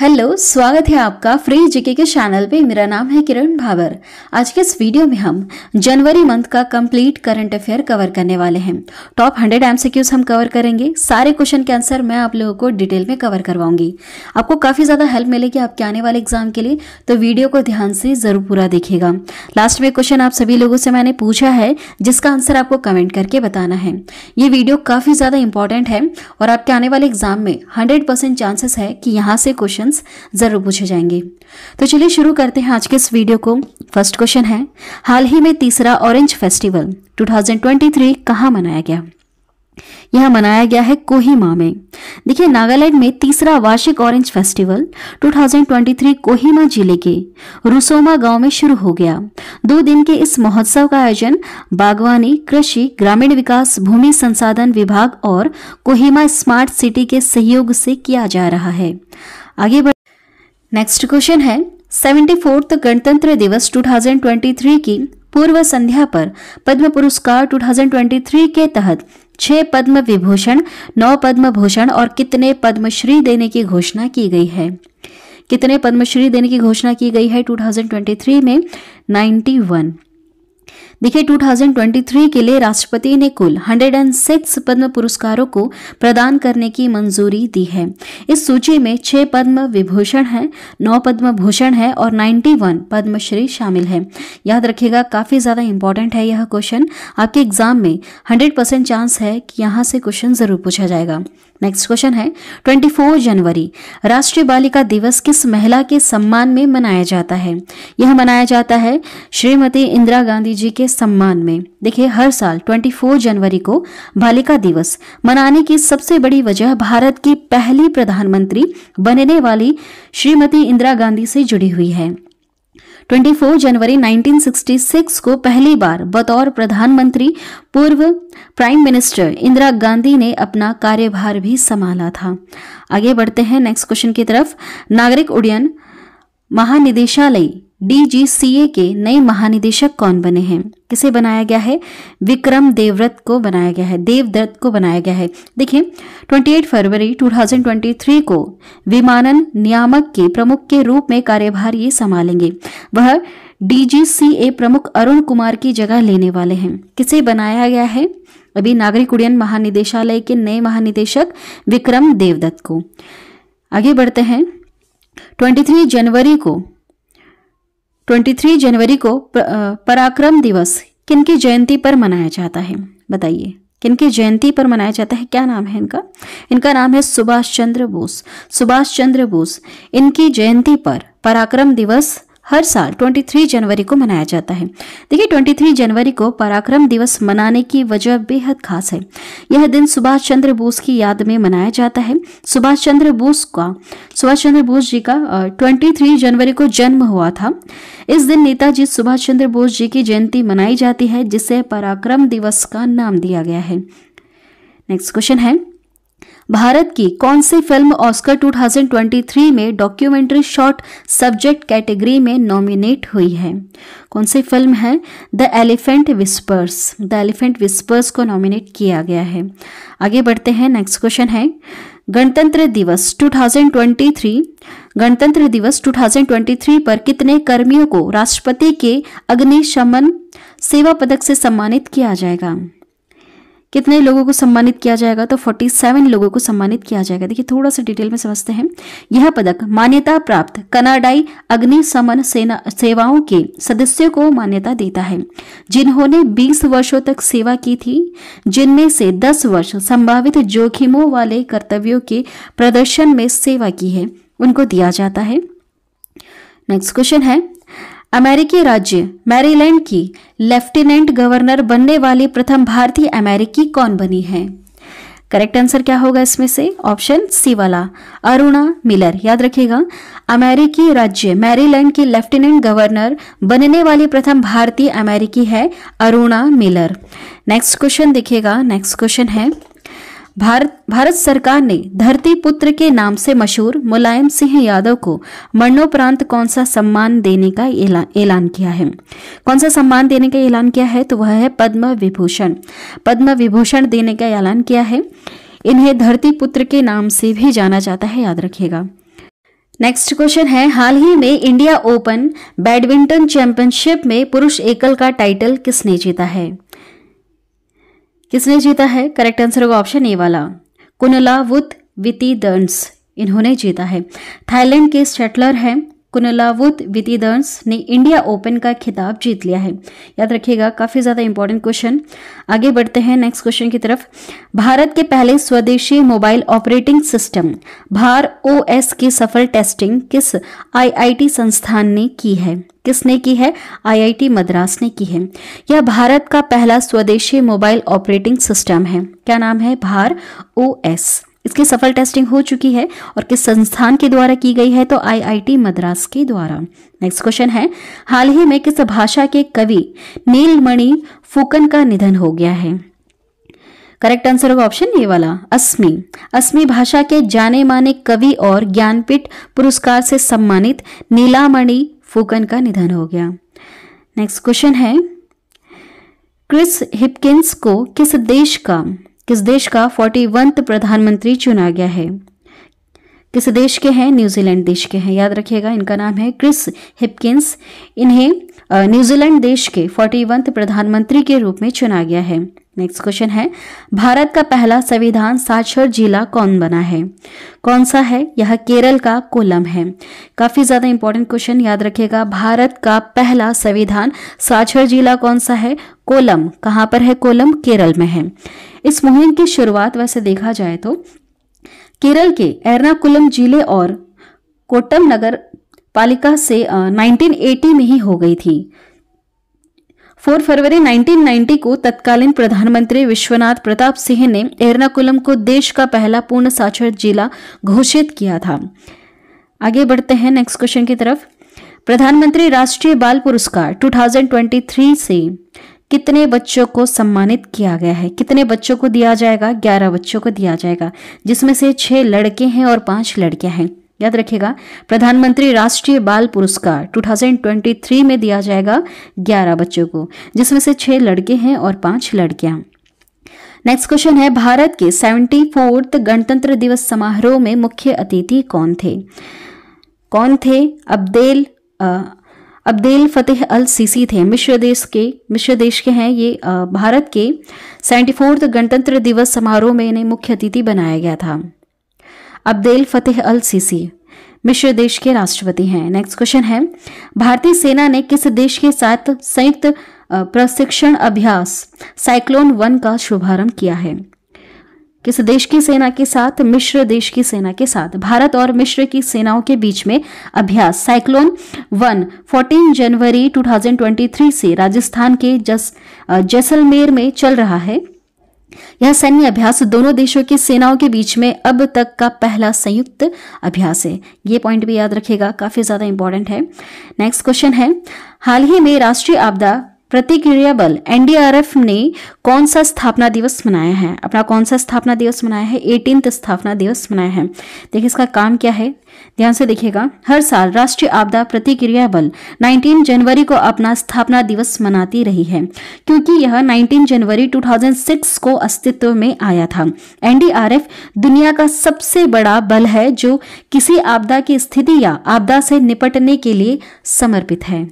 hello स्वागत है आपका फ्री जीके के चैनल पे मेरा नाम है किरण भावर आज के इस वीडियो में हम जनवरी मंथ का कंप्लीट करंट अफेयर कवर करने वाले हैं टॉप 100 एमसीक्यूज हम कवर करेंगे सारे क्वेश्चन के आंसर मैं आप लोगों को डिटेल में कवर करवाऊंगी आपको काफ़ी ज़्यादा हेल्प मिलेगी आपके आने वाले एग्जाम के लिए तो वीडियो को ध्यान से ज़रूर पूरा देखेगा लास्ट में क्वेश्चन आप सभी लोगों से मैंने पूछा है जिसका आंसर आपको कमेंट करके बताना है ये वीडियो काफ़ी ज़्यादा इंपॉर्टेंट है और आपके आने वाले एग्जाम में हंड्रेड चांसेस है कि यहाँ से क्वेश्चन क्वेश्चंस जरूर पूछे जाएंगे तो चलिए शुरू करते हैं आज के इस वीडियो को फर्स्ट क्वेश्चन है हाल ही में तीसरा ऑरेंज फेस्टिवल 2023 कहाँ मनाया गया यह मनाया गया है कोहिमा में देखिए नागालैंड में तीसरा वार्षिक ऑरेंज फेस्टिवल 2023 कोहिमा जिले के रुसोमा गांव में शुरू हो गया दो दिन के इस महोत्सव का आयोजन बागवानी कृषि ग्रामीण विकास भूमि संसाधन विभाग और कोहिमा स्मार्ट सिटी के सहयोग से किया जा रहा है आगे बढ़ नेक्स्ट क्वेश्चन है सेवेंटी फोर्थ गणतंत्र दिवस 2023 की पूर्व संध्या पर पद्म पुरस्कार 2023 के तहत छह पद्म विभूषण नौ पद्म भूषण और कितने पद्मश्री देने की घोषणा की गई है कितने पद्मश्री देने की घोषणा की गई है 2023 में 91 देखिए 2023 के लिए राष्ट्रपति ने कुल 106 पद्म पुरस्कारों को प्रदान करने की मंजूरी दी है इस सूची में छह पद्म विभूषण है नौ पद्म भूषण है और 91 पद्मश्री शामिल है याद रखिएगा काफी ज्यादा इंपॉर्टेंट है यह क्वेश्चन आपके एग्जाम में 100 परसेंट चांस है कि यहाँ से क्वेश्चन जरूर पूछा जाएगा नेक्स्ट क्वेश्चन है 24 जनवरी राष्ट्रीय बालिका दिवस किस महिला के सम्मान में मनाया जाता है यह मनाया जाता है श्रीमती इंदिरा गांधी जी के सम्मान में देखिए हर साल 24 जनवरी को बालिका दिवस मनाने की सबसे बड़ी वजह भारत की पहली प्रधानमंत्री बनने वाली श्रीमती इंदिरा गांधी से जुड़ी हुई है 24 जनवरी 1966 को पहली बार बतौर प्रधानमंत्री पूर्व प्राइम मिनिस्टर इंदिरा गांधी ने अपना कार्यभार भी संभाला था आगे बढ़ते हैं नेक्स्ट क्वेश्चन की तरफ नागरिक उड्डयन महानिदेशालय डीजीसीए के नए महानिदेशक कौन बने हैं किसे बनाया गया है विक्रम देवव्रत को बनाया गया है देवदत्त को बनाया गया है देखिए 28 फरवरी 2023 को विमानन नियामक के प्रमुख के रूप में कार्यभार ये संभालेंगे वह डीजीसीए प्रमुख अरुण कुमार की जगह लेने वाले हैं किसे बनाया गया है अभी नागरिक उड्डयन महानिदेशालय के नए महानिदेशक विक्रम देवदत्त को आगे बढ़ते हैं 23 जनवरी को 23 जनवरी को पराक्रम दिवस किनकी जयंती पर मनाया जाता है बताइए किनकी जयंती पर मनाया जाता है क्या नाम है इनका इनका नाम है सुभाष चंद्र बोस सुभाष चंद्र बोस इनकी जयंती पर पराक्रम दिवस हर साल 23 जनवरी को मनाया जाता है देखिए 23 जनवरी को पराक्रम दिवस मनाने की वजह बेहद खास है यह दिन सुभाष चंद्र बोस की याद में मनाया जाता है सुभाष चंद्र बोस का सुभाष चंद्र बोस जी का 23 जनवरी को जन्म हुआ था इस दिन नेताजी सुभाष चंद्र बोस जी की जयंती मनाई जाती है जिसे पराक्रम दिवस का नाम दिया गया है नेक्स्ट क्वेश्चन है भारत की कौन सी फिल्म ऑस्कर 2023 में डॉक्यूमेंट्री शॉर्ट सब्जेक्ट कैटेगरी में नॉमिनेट हुई है कौन सी फिल्म है the elephant whispers the elephant whispers को नॉमिनेट किया गया है आगे बढ़ते हैं नेक्स्ट क्वेश्चन है गणतंत्र दिवस 2023 गणतंत्र दिवस 2023 पर कितने कर्मियों को राष्ट्रपति के अग्निशमन सेवा पदक से सम्मानित किया जाएगा कितने लोगों को सम्मानित किया जाएगा तो 47 लोगों को सम्मानित किया जाएगा देखिए थोड़ा सा डिटेल में समझते हैं यह पदक मान्यता प्राप्त कनाडाई अग्निशमन सेना सेवाओं के सदस्यों को मान्यता देता है जिन्होंने 20 वर्षों तक सेवा की थी जिनमें से 10 वर्ष संभावित जोखिमों वाले कर्तव्यों के प्रदर्शन में सेवा की है उनको दिया जाता है नेक्स्ट क्वेश्चन है अमेरिकी राज्य मैरीलैंड की लेफ्टिनेंट गवर्नर बनने वाली प्रथम भारतीय अमेरिकी कौन बनी है करेक्ट आंसर क्या होगा इसमें से ऑप्शन सी वाला अरुणा मिलर याद रखिएगा अमेरिकी राज्य मैरीलैंड की लेफ्टिनेंट गवर्नर बनने वाली प्रथम भारतीय अमेरिकी है अरुणा मिलर नेक्स्ट क्वेश्चन देखिएगा नेक्स्ट क्वेश्चन है भारत भारत सरकार ने धरती पुत्र के नाम से मशहूर मुलायम सिंह यादव को मरणोपरांत कौन सा सम्मान देने का ऐलान किया है कौन सा सम्मान देने का ऐलान किया है तो वह है पद्म विभूषण पद्म विभूषण देने का ऐलान किया है इन्हें धरती पुत्र के नाम से भी जाना जाता है याद रखिएगा नेक्स्ट क्वेश्चन है हाल ही में इंडिया ओपन बैडमिंटन चैंपियनशिप में पुरुष एकल का टाइटल किसने जीता है किसने जीता है करेक्ट आंसर होगा ऑप्शन ए वाला कुनलावुत विती दंस इन्होंने जीता है थाईलैंड के सेटलर हैं कुनलावुत विदिदर्स ने इंडिया ओपन का खिताब जीत लिया है याद रखिएगा काफ़ी ज़्यादा इंपॉर्टेंट क्वेश्चन आगे बढ़ते हैं नेक्स्ट क्वेश्चन की तरफ भारत के पहले स्वदेशी mobile operating system Bhar OS की सफल टेस्टिंग किस आईआईटी संस्थान ने की है किसने की है आईआईटी मद्रास ने की है यह भारत का पहला स्वदेशी मोबाइल ऑपरेटिंग सिस्टम है क्या नाम है भार ओएस इसकी सफल टेस्टिंग हो चुकी है और किस संस्थान के द्वारा की गई है तो आईआईटी मद्रास के द्वारा नेक्स्ट क्वेश्चन है हाल ही में किस भाषा के कवि नीलमणि फुकन का निधन हो गया है करेक्ट आंसर होगा ऑप्शन ए वाला अस्मी अस्मी भाषा के जाने माने कवि और ज्ञानपीठ पुरस्कार से सम्मानित नीलामणि फुकन का निधन हो गया नेक्स्ट क्वेश्चन है क्रिस हिपकिंस को किस देश का किस देश का फोर्टी प्रधानमंत्री चुना गया है किस देश के हैं न्यूजीलैंड देश के हैं याद रखिएगा इनका नाम है क्रिस हिपकिंस इन्हें न्यूजीलैंड देश के फोर्टी प्रधानमंत्री के रूप में चुना गया है नेक्स्ट क्वेश्चन है भारत का पहला संविधान साक्षर जिला कौन बना है कौन सा है यह केरल का कोलम है काफी ज्यादा इंपॉर्टेंट क्वेश्चन याद रखिएगा भारत का पहला संविधान साक्षर जिला कौन सा है कोलम कहां पर है कोलम केरल में है इस मुहिम की शुरुआत वैसे देखा जाए तो केरल के एर्नाकुलम जिले और कोटम नगर पालिका से नाइनटीन में ही हो गई थी 4 फरवरी 1990 को तत्कालीन प्रधानमंत्री विश्वनाथ प्रताप सिंह ने एर्नाकुलम को देश का पहला पूर्ण साक्षर जिला घोषित किया था आगे बढ़ते हैं नेक्स्ट क्वेश्चन की तरफ प्रधानमंत्री राष्ट्रीय बाल पुरस्कार 2023 से कितने बच्चों को सम्मानित किया गया है कितने बच्चों को दिया जाएगा ग्यारह बच्चों को दिया जाएगा जिसमें से छह लड़के हैं और पांच लड़कियां हैं याद रखिएगा प्रधानमंत्री राष्ट्रीय बाल पुरस्कार 2023 में दिया जाएगा 11 बच्चों को जिसमें से छह लड़के हैं और पांच लड़कियां नेक्स्ट क्वेश्चन है भारत के सेवेंटी फोर्थ गणतंत्र दिवस समारोह में मुख्य अतिथि कौन थे कौन थे अब्देल आ, अब्देल फतेह अल सीसी थे मिश्र देश के मिश्र देश के हैं ये भारत के सेवेंटी फोर्थ गणतंत्र दिवस समारोह में इन्हें मुख्य अतिथि बनाया गया था अब्देल फतेह अल सीसी मिश्र देश के राष्ट्रपति हैं नेक्स्ट क्वेश्चन है भारतीय सेना ने किस देश के साथ संयुक्त प्रशिक्षण अभ्यास साइक्लोन वन का शुभारंभ किया है किस देश की सेना के साथ मिश्र देश की सेना के साथ भारत और मिश्र की सेनाओं के बीच में अभ्यास साइक्लोन वन 14 जनवरी 2023 से राजस्थान के जस जैसलमेर में चल रहा है यह सैन्य अभ्यास दोनों देशों की सेनाओं के बीच में अब तक का पहला संयुक्त अभ्यास है ये पॉइंट भी याद रखेगा काफी ज्यादा इंपॉर्टेंट है नेक्स्ट क्वेश्चन है हाल ही में राष्ट्रीय आपदा प्रतिक्रिया बल एनडीआरएफ ने कौन सा स्थापना दिवस मनाया है अपना कौन सा स्थापना दिवस मनाया है एटीन स्थापना दिवस मनाया है देखिए इसका काम क्या है ध्यान से देखिएगा हर साल राष्ट्रीय आपदा प्रतिक्रिया बल 19 जनवरी को अपना स्थापना दिवस मनाती रही है क्योंकि यह 19 जनवरी 2006 को अस्तित्व में आया था एनडीआरएफ दुनिया का सबसे बड़ा बल है जो किसी आपदा की स्थिति या आपदा से निपटने के लिए समर्पित है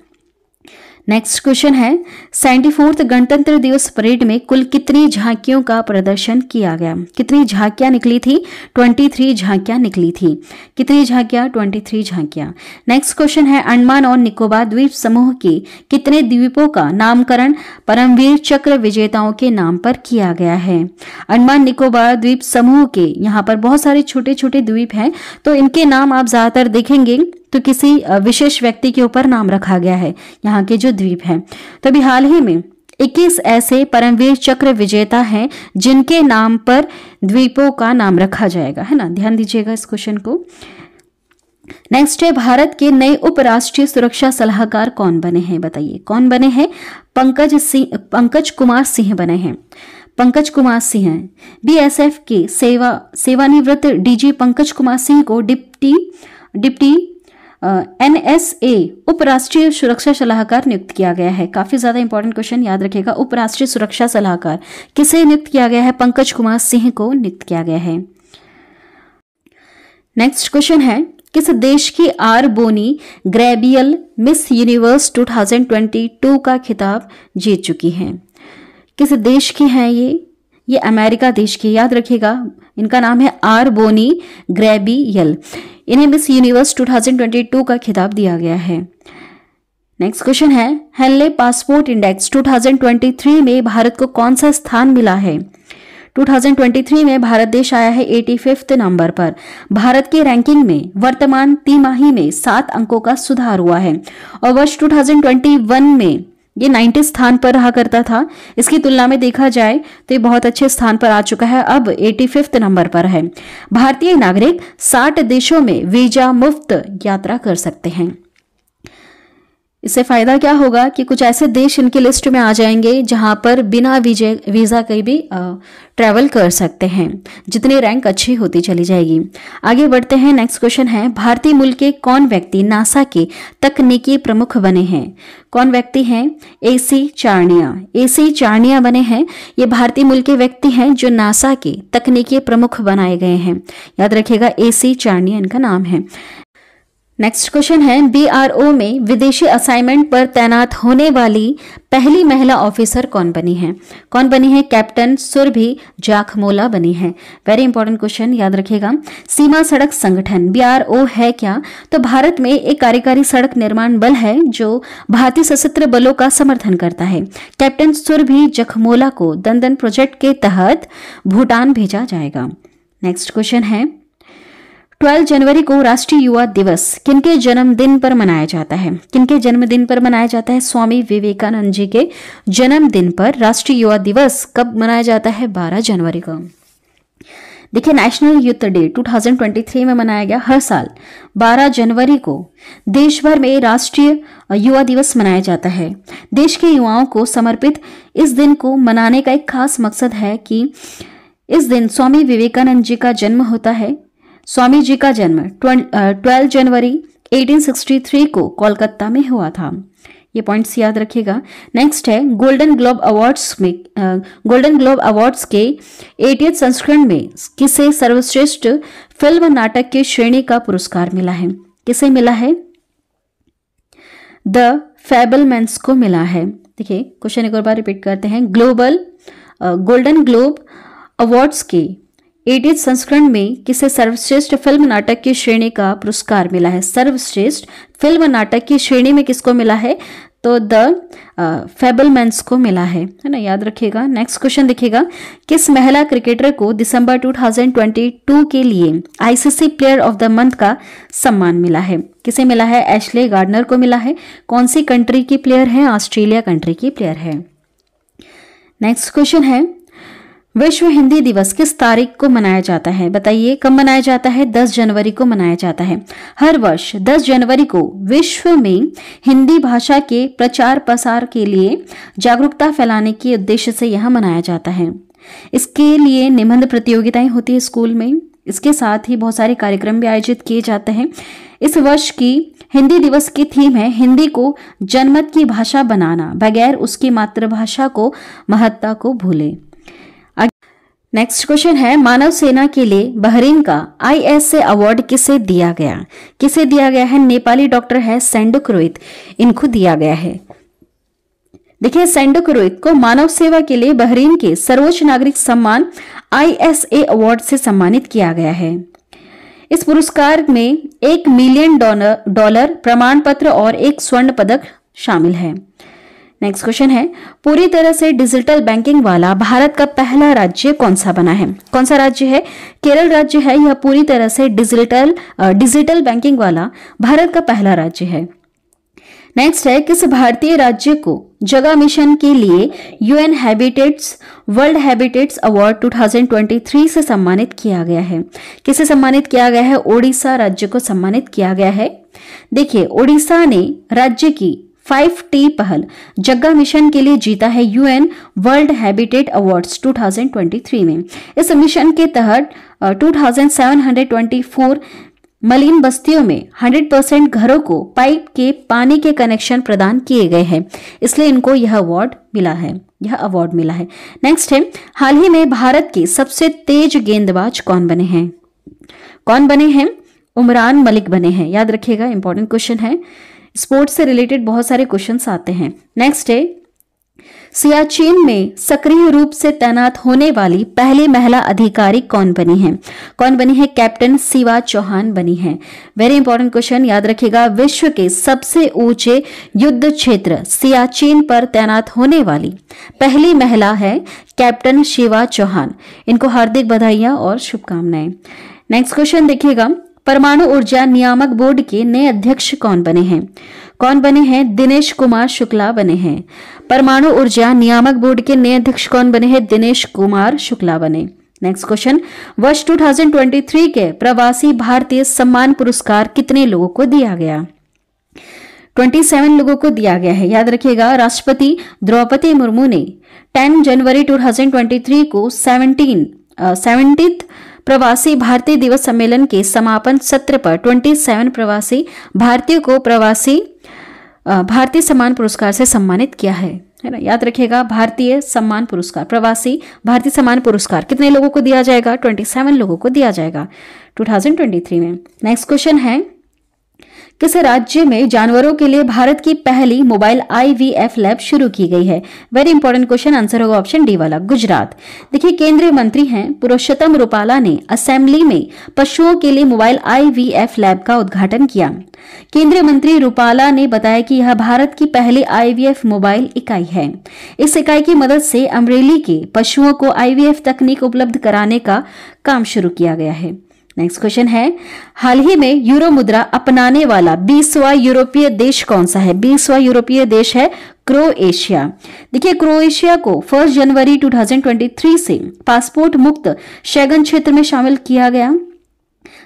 नेक्स्ट क्वेश्चन है सेवेंटी फोर्थ गणतंत्र दिवस परेड में कुल कितनी झांकियों का प्रदर्शन किया गया कितनी झांकियां निकली थी ट्वेंटी थ्री झांकियां निकली थी कितनी झांकियां ट्वेंटी थ्री झांकियां नेक्स्ट क्वेश्चन है अंडमान और निकोबार द्वीप समूह के कितने द्वीपों का नामकरण परमवीर चक्र विजेताओं के नाम पर किया गया है अंडमान निकोबार द्वीप समूह के यहाँ पर बहुत सारे छोटे छोटे द्वीप हैं तो इनके नाम आप ज़्यादातर देखेंगे तो किसी विशेष व्यक्ति के ऊपर नाम रखा गया है यहाँ के जो द्वीप हैं तो अभी हाल ही में 21 ऐसे परमवीर चक्र विजेता हैं जिनके नाम पर द्वीपों का नाम रखा जाएगा है ना ध्यान दीजिएगा इस क्वेश्चन को नेक्स्ट है भारत के नए उपराष्ट्रीय सुरक्षा सलाहकार कौन बने हैं बताइए कौन बने हैं पंकज सिंह पंकज कुमार सिंह बने हैं पंकज कुमार सिंह बीएसएफ के सेवा सेवानिवृत्त डीजी पंकज कुमार सिंह को deputy deputy N S A उपराष्ट्रीय सुरक्षा सलाहकार नियुक्त किया गया है काफी ज्यादा इंपॉर्टेंट क्वेश्चन याद रखेगा उपराष्ट्रीय सुरक्षा सलाहकार किसे नियुक्त किया गया है पंकज कुमार सिंह को नियुक्त किया गया है नेक्स्ट क्वेश्चन है किस देश की R'Bonney Gabriel Miss Universe 2022 का खिताब जीत चुकी हैं किस देश की हैं ये ये अमेरिका देश की याद रखिएगा इनका नाम है आर बोनी ग्रेबियल इन्हें मिस यूनिवर्स 2022 का खिताब दिया गया है नेक्स्ट क्वेश्चन है हेनले पासपोर्ट इंडेक्स 2023 में भारत को कौन सा स्थान मिला है 2023 में भारत देश आया है एटी नंबर पर भारत की रैंकिंग में वर्तमान तिमाही में सात अंकों का सुधार हुआ है और वर्ष 2021 में ये नाइन्टी स्थान पर रहा करता था इसकी तुलना में देखा जाए तो ये बहुत अच्छे स्थान पर आ चुका है अब एटी फिफ्थ नंबर पर है भारतीय नागरिक साठ देशों में वीजा मुफ्त यात्रा कर सकते हैं इससे फायदा क्या होगा कि कुछ ऐसे देश इनकी लिस्ट में आ जाएंगे जहां पर बिना वीजे वीज़ा के भी ट्रैवल कर सकते हैं जितनी रैंक अच्छी होती चली जाएगी आगे बढ़ते हैं नेक्स्ट क्वेश्चन है भारतीय मूल के कौन व्यक्ति नासा के तकनीकी प्रमुख बने हैं कौन व्यक्ति हैं ए सी चारणिया ए सी चारणिया बने हैं ये भारतीय मूल के व्यक्ति हैं जो नासा के तकनीकी प्रमुख बनाए गए हैं याद रखिएगा ए सी चारणिया इनका नाम है नेक्स्ट क्वेश्चन है बीआरओ में विदेशी असाइनमेंट पर तैनात होने वाली पहली महिला ऑफिसर कौन बनी है कौन बनी है कैप्टन सुरभि जाखमोला बनी है वेरी इंपॉर्टेंट क्वेश्चन याद रखिएगा सीमा सड़क संगठन बीआरओ है क्या तो भारत में एक कार्यकारी सड़क निर्माण बल है जो भारतीय सशस्त्र बलों का समर्थन करता है कैप्टन सुरभि जखमोला को दंदन प्रोजेक्ट के तहत भूटान भेजा जाएगा नेक्स्ट क्वेश्चन है 12 जनवरी को राष्ट्रीय युवा दिवस किनके जन्मदिन पर मनाया जाता है किनके जन्मदिन पर मनाया जाता है स्वामी विवेकानंद जी के जन्मदिन पर राष्ट्रीय युवा दिवस कब मनाया जाता है 12 जनवरी को देखिए नेशनल यूथ डे 2023 में मनाया गया हर साल 12 जनवरी को देश भर में राष्ट्रीय युवा दिवस मनाया जाता है देश के युवाओं को समर्पित इस दिन को मनाने का एक खास मकसद है कि इस दिन स्वामी विवेकानंद जी का जन्म होता है स्वामी जी का जन्म 12 जनवरी 1863 को कोलकाता में हुआ था ये पॉइंट्स याद रखिएगा नेक्स्ट है गोल्डन ग्लोब अवार्ड्स में गोल्डन ग्लोब अवार्ड्स के एटीएथ संस्करण में किसे सर्वश्रेष्ठ फिल्म नाटक की श्रेणी का पुरस्कार मिला है किसे मिला है द फेबल को मिला है देखिए क्वेश्चन एक और बार रिपीट करते हैं ग्लोबल गोल्डन ग्लोब अवार्ड्स के एडेड संस्करण में किसे सर्वश्रेष्ठ फिल्म नाटक की श्रेणी का पुरस्कार मिला है सर्वश्रेष्ठ फिल्म नाटक की श्रेणी में किसको मिला है तो द मैंस को मिला है है ना याद रखिएगा नेक्स्ट क्वेश्चन देखिएगा किस महिला क्रिकेटर को दिसंबर 2022 के लिए ICC player of the month का सम्मान मिला है किसे मिला है एशले गार्डनर को मिला है कौन सी कंट्री की प्लेयर है ऑस्ट्रेलिया कंट्री की प्लेयर है नेक्स्ट क्वेश्चन है विश्व हिंदी दिवस किस तारीख को मनाया जाता है बताइए कब मनाया जाता है 10 जनवरी को मनाया जाता है हर वर्ष 10 जनवरी को विश्व में हिंदी भाषा के प्रचार प्रसार के लिए जागरूकता फैलाने के उद्देश्य से यह मनाया जाता है इसके लिए निबंध प्रतियोगिताएं होती है स्कूल में इसके साथ ही बहुत सारे कार्यक्रम भी आयोजित किए जाते हैं इस वर्ष की हिंदी दिवस की थीम है हिंदी को जनमत की भाषा बनाना बगैर उसकी मातृभाषा को महत्ता को भूलें नेक्स्ट क्वेश्चन है मानव सेना के लिए बहरीन का आईएसए अवार्ड किसे दिया गया किसे दिया गया है नेपाली डॉक्टर है सैंडुक रोहित इनको दिया गया है देखिए सैंडुक रोहित को मानव सेवा के लिए बहरीन के सर्वोच्च नागरिक सम्मान आईएसए अवार्ड से सम्मानित किया गया है इस पुरस्कार में एक मिलियन डॉलर प्रमाण पत्र और एक स्वर्ण पदक शामिल है नेक्स्ट क्वेश्चन है पूरी तरह से डिजिटल बैंकिंग वाला भारत का पहला राज्य कौन सा बना है कौन सा राज्य है केरल राज्य है यह पूरी तरह से डिजिटल डिजिटल बैंकिंग वाला भारत का पहला राज्य है नेक्स्ट है किस भारतीय राज्य को जगह मिशन के लिए UN habitats world habitats award 2023 से सम्मानित किया गया है किसे सम्मानित किया गया है ओडिशा राज्य को सम्मानित किया गया है देखिए ओडिशा ने राज्य की फाइव टी पहल जग्गा मिशन के लिए जीता है यूएन वर्ल्ड हैबिटेट अवार्ड्स 2023 में इस मिशन के तहत 2724 मलिन बस्तियों में 100 परसेंट घरों को पाइप के पानी के कनेक्शन प्रदान किए गए हैं इसलिए इनको यह अवार्ड मिला है यह अवार्ड मिला है नेक्स्ट है हाल ही में भारत के सबसे तेज गेंदबाज कौन बने हैं कौन बने हैं उमरान मलिक बने हैं याद रखिएगा इंपॉर्टेंट क्वेश्चन है स्पोर्ट्स से रिलेटेड बहुत सारे क्वेश्चन आते हैं नेक्स्ट है सियाचिन में सक्रिय रूप से तैनात होने वाली पहली महिला अधिकारी कौन बनी है कौन बनी है कैप्टन शिवा चौहान बनी है वेरी इंपॉर्टेंट क्वेश्चन याद रखिएगा विश्व के सबसे ऊंचे युद्ध क्षेत्र सियाचिन पर तैनात होने वाली पहली महिला है कैप्टन शिवा चौहान इनको हार्दिक बधाइयां और शुभकामनाएं नेक्स्ट क्वेश्चन देखिएगा परमाणु ऊर्जा नियामक बोर्ड के नए अध्यक्ष कौन बने हैं कौन बने हैं दिनेश कुमार शुक्ला बने हैं परमाणु ऊर्जा नियामक बोर्ड के नए अध्यक्ष कौन बने हैं दिनेश कुमार शुक्ला बने नेक्स्ट क्वेश्चन वर्ष 2023 के प्रवासी भारतीय सम्मान पुरस्कार कितने लोगों को दिया गया 27 लोगों को दिया गया है याद रखिएगा राष्ट्रपति द्रौपदी मुर्मू ने 10 जनवरी 2023 को 17 सेवेंटीथ uh, प्रवासी भारतीय दिवस सम्मेलन के समापन सत्र पर 27 प्रवासी भारतीयों को प्रवासी भारतीय सम्मान पुरस्कार से सम्मानित किया है है ना याद रखिएगा भारतीय सम्मान पुरस्कार प्रवासी भारतीय सम्मान पुरस्कार कितने लोगों को दिया जाएगा 27 लोगों को दिया जाएगा 2023 में नेक्स्ट क्वेश्चन है किस राज्य में जानवरों के लिए भारत की पहली मोबाइल आईवीएफ लैब शुरू की गई है वेरी इंपॉर्टेंट क्वेश्चन आंसर होगा ऑप्शन डी वाला गुजरात देखिए केंद्रीय मंत्री हैं पुरुषोत्तम रूपाला ने असेंबली में पशुओं के लिए मोबाइल आईवीएफ लैब का उद्घाटन किया केंद्रीय मंत्री रूपाला ने बताया कि यह भारत की पहली आईवीएफ मोबाइल इकाई है इस इकाई की मदद से अमरेली के पशुओं को आईवीएफ तकनीक उपलब्ध कराने का काम शुरू किया गया है नेक्स्ट क्वेश्चन है हाल ही में यूरो मुद्रा अपनाने वाला बीसवा यूरोपीय देश कौन सा है बीसवा यूरोपीय देश है क्रोएशिया देखिए क्रोएशिया को 1 जनवरी 2023 से पासपोर्ट मुक्त शैगन क्षेत्र में शामिल किया गया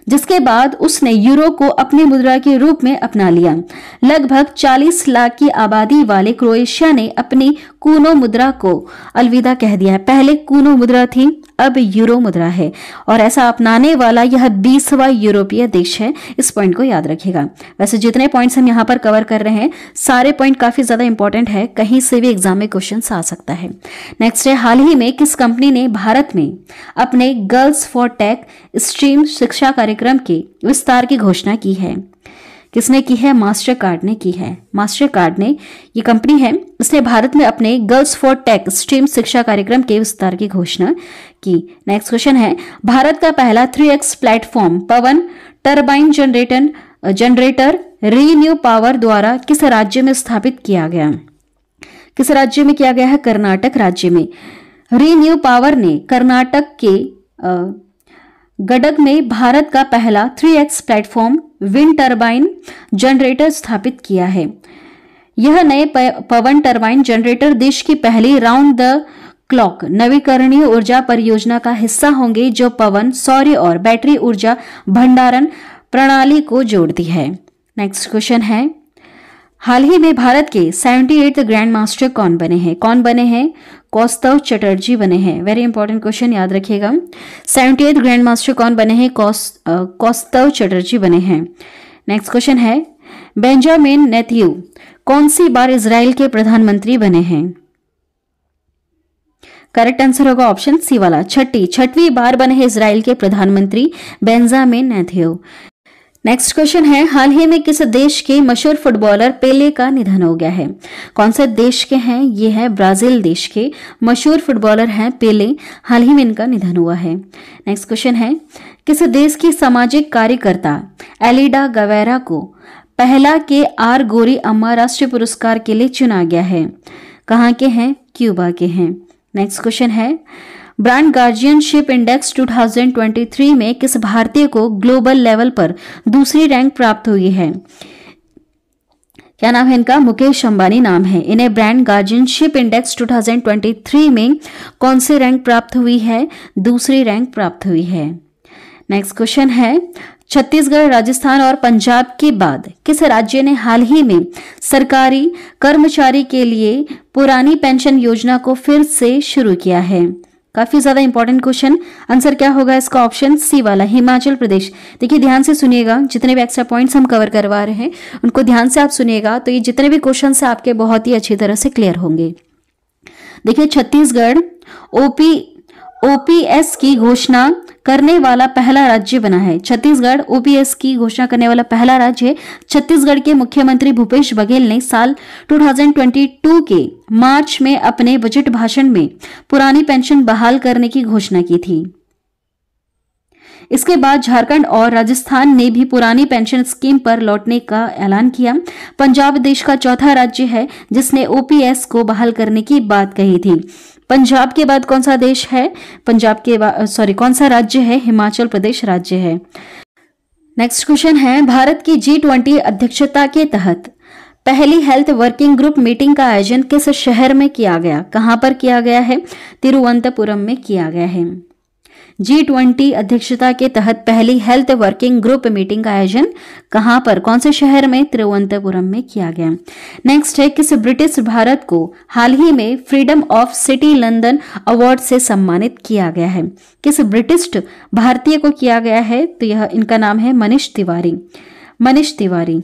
जिसके बाद उसने यूरो को अपनी मुद्रा के रूप में अपना लिया लगभग 40 लाख की आबादी वाले क्रोएशिया ने अपनी कूनो मुद्रा को अलविदा कह दिया है पहले कूनो मुद्रा थी अब यूरो मुद्रा है और ऐसा अपनाने वाला यह बीसवा यूरोपीय देश है इस पॉइंट को याद रखिएगा वैसे जितने पॉइंट्स हम यहाँ पर कवर कर रहे हैं सारे पॉइंट काफी ज्यादा इंपॉर्टेंट है कहीं से भी एग्जाम में क्वेश्चन आ सकता है नेक्स्ट है हाल ही में किस कंपनी ने भारत में अपने गर्ल्स फॉर टेक स्ट्रीम शिक्षा कार्यक्रम के विस्तार की घोषणा की है किसने की है मास्टर कार्ड ने की है मास्टर कार्ड ने ये कंपनी है इसने भारत में अपने गर्ल्स फॉर टेक स्ट्रीम शिक्षा कार्यक्रम के विस्तार की घोषणा की नेक्स्ट क्वेश्चन है भारत का पहला थ्री एक्स प्लेटफॉर्म पवन turbine generator generator ReNew Power द्वारा किस राज्य में स्थापित किया गया किस राज्य में किया गया है कर्नाटक राज्य में रीन्यू पावर ने कर्नाटक के गडग में भारत का पहला three X platform wind turbine generator स्थापित किया है यह नए पवन टर्बाइन जनरेटर देश की पहली राउंड द क्लॉक नवीकरणीय ऊर्जा परियोजना का हिस्सा होंगे जो पवन सौर्य और बैटरी ऊर्जा भंडारण प्रणाली को जोड़ती है नेक्स्ट क्वेश्चन है हाल ही में भारत के सेवेंटी एट्थ ग्रैंड मास्टर कौन बने हैं कौन बने हैं कौस्तव चटर्जी बने हैं वेरी इंपॉर्टेंट क्वेश्चन याद रखिएगा सेवेंटी एट ग्रैंड मास्टर कौन बने हैं कौस्तव चटर्जी बने हैं नेक्स्ट क्वेश्चन है बेंजामिन नेथ्यू कौन सी बार इसराइल के प्रधानमंत्री बने हैं करेक्ट आंसर होगा ऑप्शन सी वाला छठी छठवीं बार बने हैं इसराइल के प्रधानमंत्री बेंजामिन नेथ्यू नेक्स्ट क्वेश्चन है हाल ही में किस देश के मशहूर फुटबॉलर पेले का निधन हो गया है कौन से देश के हैं ये है ब्राजील देश के मशहूर फुटबॉलर हैं पेले हाल ही में इनका निधन हुआ है नेक्स्ट क्वेश्चन है किस देश की सामाजिक कार्यकर्ता एलिडा गवेरा को पहला के आर गोरी अम्मा राष्ट्रीय पुरस्कार के लिए चुना गया है कहाँ के हैं क्यूबा के हैं नेक्स्ट क्वेश्चन है ब्रांड गार्जियनशिप इंडेक्स 2023 में किस भारतीय को ग्लोबल लेवल पर दूसरी रैंक प्राप्त हुई है क्या नाम है इनका मुकेश अंबानी नाम है इन्हें ब्रांड गार्जियनशिप इंडेक्स 2023 में कौन सी रैंक प्राप्त हुई है दूसरी रैंक प्राप्त हुई है नेक्स्ट क्वेश्चन है छत्तीसगढ़ राजस्थान और पंजाब के बाद किस राज्य ने हाल ही में सरकारी कर्मचारी के लिए पुरानी पेंशन योजना को फिर से शुरू किया है काफी ज्यादा इंपॉर्टेंट क्वेश्चन आंसर क्या होगा इसका ऑप्शन सी वाला हिमाचल प्रदेश देखिए ध्यान से सुनिएगा जितने भी एक्स्ट्रा पॉइंट्स हम कवर करवा रहे हैं उनको ध्यान से आप सुनिएगा तो ये जितने भी क्वेश्चन है आपके बहुत ही अच्छी तरह से क्लियर होंगे देखिए छत्तीसगढ़ ओपी ओपीएस की घोषणा करने वाला पहला राज्य बना है छत्तीसगढ़ ओपीएस की घोषणा करने वाला पहला राज्य है छत्तीसगढ़ के मुख्यमंत्री भूपेश बघेल ने साल 2022 के मार्च में अपने बजट भाषण में पुरानी पेंशन बहाल करने की घोषणा की थी इसके बाद झारखंड और राजस्थान ने भी पुरानी पेंशन स्कीम पर लौटने का ऐलान किया पंजाब देश का चौथा राज्य है जिसने ओपीएस को बहाल करने की बात कही थी पंजाब के बाद कौन सा देश है पंजाब के सॉरी कौन सा राज्य है हिमाचल प्रदेश राज्य है नेक्स्ट क्वेश्चन है भारत की जी ट्वेंटी अध्यक्षता के तहत पहली हेल्थ वर्किंग ग्रुप मीटिंग का आयोजन किस शहर में किया गया कहां पर किया गया है तिरुवनंतपुरम में किया गया है जी ट्वेंटी अध्यक्षता के तहत पहली हेल्थ वर्किंग ग्रुप मीटिंग का आयोजन कहां पर कौन से शहर में तिरुवनंतपुरम में किया गया नेक्स्ट है किस ब्रिटिश भारत को हाल ही में freedom of city London award से सम्मानित किया गया है किस ब्रिटिश भारतीय को किया गया है तो यह इनका नाम है मनीष तिवारी मनीष तिवारी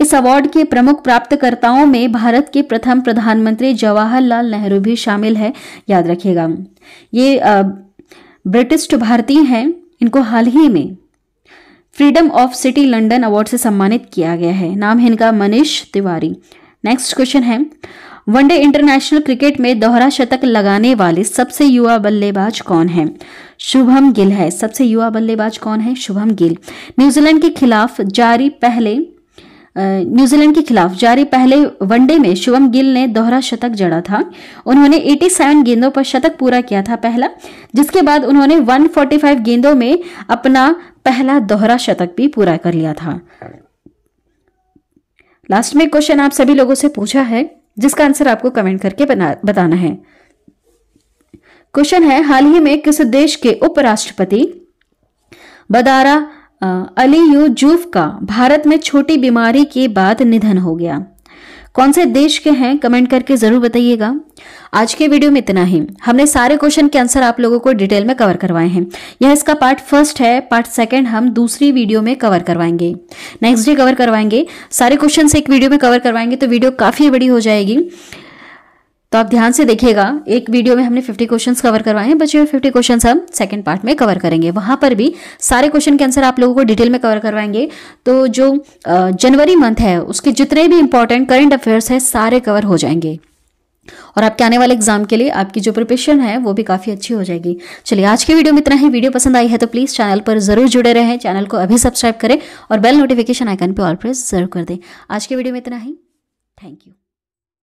इस अवार्ड के प्रमुख प्राप्तकर्ताओं में भारत के प्रथम प्रधानमंत्री जवाहरलाल नेहरू भी शामिल है याद रखिएगा ये ब्रिटिश जो भारतीय हैं इनको हाल ही में freedom of city London award से सम्मानित किया गया है नाम है इनका मनीष तिवारी नेक्स्ट क्वेश्चन है वनडे इंटरनेशनल क्रिकेट में दोहरा शतक लगाने वाले सबसे युवा बल्लेबाज कौन है शुभम गिल है सबसे युवा बल्लेबाज कौन है शुभम गिल न्यूजीलैंड के खिलाफ जारी पहले न्यूजीलैंड के खिलाफ जारी पहले वनडे में शुभम गिल ने दोहरा शतक जड़ा था उन्होंने 87 गेंदों पर शतक पूरा किया था पहला जिसके बाद उन्होंने 145 गेंदों में अपना पहला दोहरा शतक भी पूरा कर लिया था लास्ट में क्वेश्चन आप सभी लोगों से पूछा है जिसका आंसर आपको कमेंट करके बताना है क्वेश्चन है हाल ही में किस देश के उपराष्ट्रपति बदारा अलीयो जूफ का भारत में छोटी बीमारी के बाद निधन हो गया कौन से देश के हैं कमेंट करके ज़रूर बताइएगा आज के वीडियो में इतना ही हमने सारे क्वेश्चन के आंसर आप लोगों को डिटेल में कवर करवाए हैं यह इसका पार्ट फर्स्ट है पार्ट सेकंड हम दूसरी वीडियो में कवर करवाएंगे नेक्स्ट डे कवर करवाएंगे सारे क्वेश्चन एक वीडियो में कवर करवाएंगे तो वीडियो काफ़ी बड़ी हो जाएगी तो आप ध्यान से देखिएगा एक वीडियो में हमने 50 क्वेश्चंस कवर करवाए हैं बचे हुए 50 क्वेश्चंस हम सेकंड पार्ट में कवर करेंगे वहां पर भी सारे क्वेश्चन के आंसर आप लोगों को डिटेल में कवर करवाएंगे तो जो जनवरी मंथ है उसके जितने भी इंपॉर्टेंट करंट अफेयर्स है सारे कवर हो जाएंगे और आपके आने वाले एग्जाम के लिए आपकी जो प्रिपरेशन है वो भी काफ़ी अच्छी हो जाएगी चलिए आज के वीडियो में इतना ही वीडियो पसंद आई है तो प्लीज़ चैनल पर जरूर जुड़े रहें चैनल को अभी सब्सक्राइब करें और बेल नोटिफिकेशन आइकन पर ऑल प्रेस जरूर कर दें आज के वीडियो में इतना ही थैंक यू